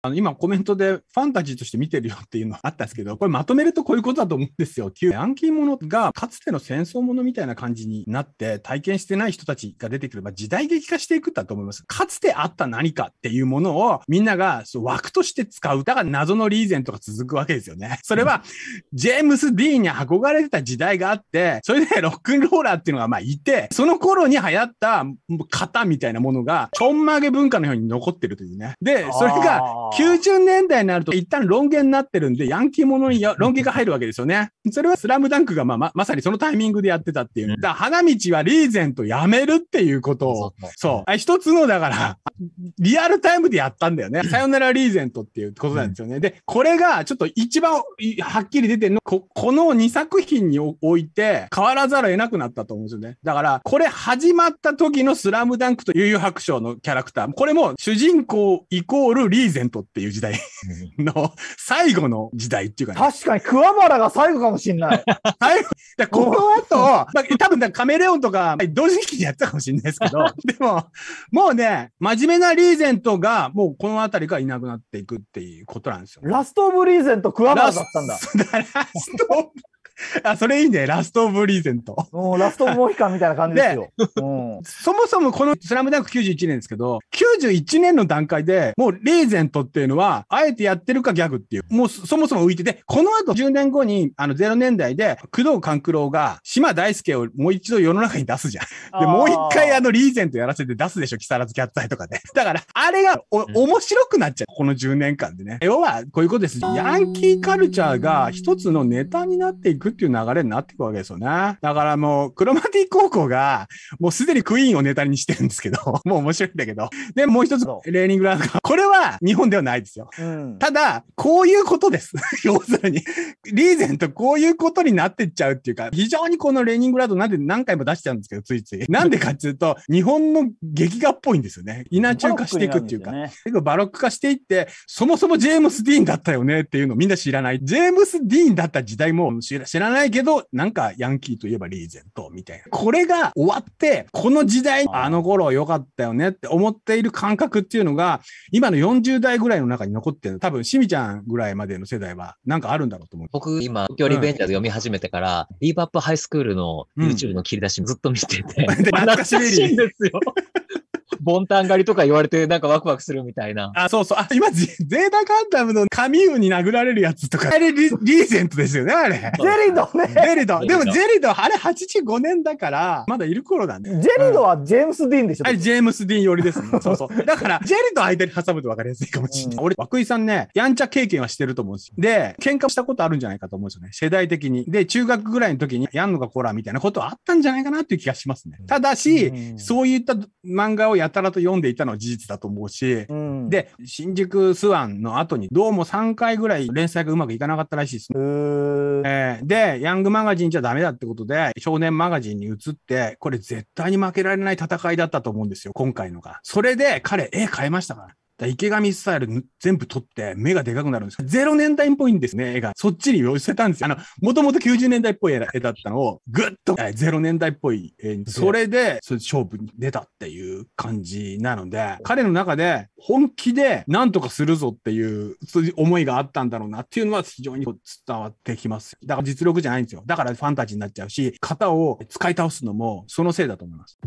あの今コメントでファンタジーとして見てるよっていうのあったんですけど、これまとめるとこういうことだと思うんですよ。旧暗記のがかつての戦争ものみたいな感じになって体験してない人たちが出てくれば時代劇化していくんだと思います。かつてあった何かっていうものをみんながそう枠として使う。だから謎のリーゼントが続くわけですよね。それはジェームス・ディーンに憧れてた時代があって、それでロックンローラーっていうのがまあいて、その頃に流行った型みたいなものがちょんまげ文化のように残ってるというね。で、それが90年代になると一旦論言になってるんで、ヤンキーものに論言が入るわけですよね。それはスラムダンクがまあままさにそのタイミングでやってたっていう。だ花道はリーゼントやめるっていうことを、そう。一つのだから、リアルタイムでやったんだよね。さよならリーゼントっていうことなんですよね。で、これがちょっと一番はっきり出てるの、ここの2作品において変わらざるを得なくなったと思うんですよね。だから、これ始まった時のスラムダンクと悠々白書のキャラクター、これも主人公イコールリーゼントトっていう時代の最後の時代っていうか、ね、確かに、桑原が最後かもしんない。はい。この後、まあ、多分カメレオンとか、同時期にやったかもしんないですけど、でも、もうね、真面目なリーゼントが、もうこの辺りからいなくなっていくっていうことなんですよ、ラストオブリーゼント桑原だったんだ。ラスト あ、それいいね。ラストオブリーゼント。もうラストオブモヒカンみたいな感じですよ。うん、そもそもこのスラムダンク91年ですけど、91年の段階でもうリーゼントっていうのは、あえてやってるかギャグっていう、もうそもそも浮いてて、この後10年後に、あの0年代で、工藤官九郎が島大輔をもう一度世の中に出すじゃん。で、もう一回あのリーゼントやらせて出すでしょ、木更津キャッツアイとかで、ね。だから、あれがお、面白くなっちゃう、この10年間でね。要は、こういうことです。ヤンキーカルチャーが一つのネタになっていくくっていう流れになっていくわけですよね。だからもう、クロマティ高校が、もうすでにクイーンをネタにしてるんですけど、もう面白いんだけど。で、もう一つ、レーニングランド。これは日本ではないですよ。うん、ただ、こういうことです。要するに、リーゼントこういうことになってっちゃうっていうか、非常にこのレーニングラードなんで何回も出しちゃうんですけど、ついつい。なんでかっていうと、日本の劇画っぽいんですよね。稲中化していくっていうか、ね、バロック化していって、そもそもジェームス・ディーンだったよねっていうのをみんな知らない。ジェームス・ディーンだった時代も知ら知らないけど、なんかヤンキーといえばリーゼントみたいな。これが終わって、この時代、あの頃良かったよねって思っている感覚っていうのが、今の40代ぐらいの中に残ってる。多分、しみちゃんぐらいまでの世代は、なんかあるんだろうと思う。僕、今、東京リベンジャーズ読み始めてから、うん、ーバップハイスクールの YouTube の切り出しずっと見てて、懐かしいですよ。ボンタン狩りとか言われて、なんかワクワクするみたいな。あ、そうそう。あ、今、ゼータガンダムのカミウに殴られるやつとか。あれリ、リーゼントですよね、あれ。ゼリドね。ゼリド。でもゼリド、あれ85年だから、まだいる頃なんで。ゼリドはジェームス・ディーンでしょ、うん、あれ、ジェームス・ディーン寄りですね。そうそう。だから、ジェリド間に挟むと分かりやすいかもしれない。うん、俺、涌井さんね、やんちゃ経験はしてると思うんですよ。で、喧嘩したことあるんじゃないかと思うんですよね。世代的に。で、中学ぐらいの時に、やんのかこらみたいなことはあったんじゃないかなっていう気がしますね。ただし、うん、そういった漫画をやたらと読んでいたのは事実だと思うし、うん、で、新宿スワンの後にどうも3回ぐらい連載がうまくいかなかったらしいです。えー、で、ヤングマガジンじゃダメだってことで、少年マガジンに移って、これ絶対に負けられない戦いだったと思うんですよ、今回のが。それで彼、絵変えましたから。池上スタイル全部撮って目がでかくなるんですゼロ年代っぽいんですね、絵が。そっちに寄せたんですよ。あの、もともと90年代っぽい絵だったのを、ぐっとゼロ年代っぽい絵に、それで勝負に出たっていう感じなので、彼の中で本気で何とかするぞっていう、そういう思いがあったんだろうなっていうのは非常に伝わってきます。だから実力じゃないんですよ。だからファンタジーになっちゃうし、型を使い倒すのもそのせいだと思います。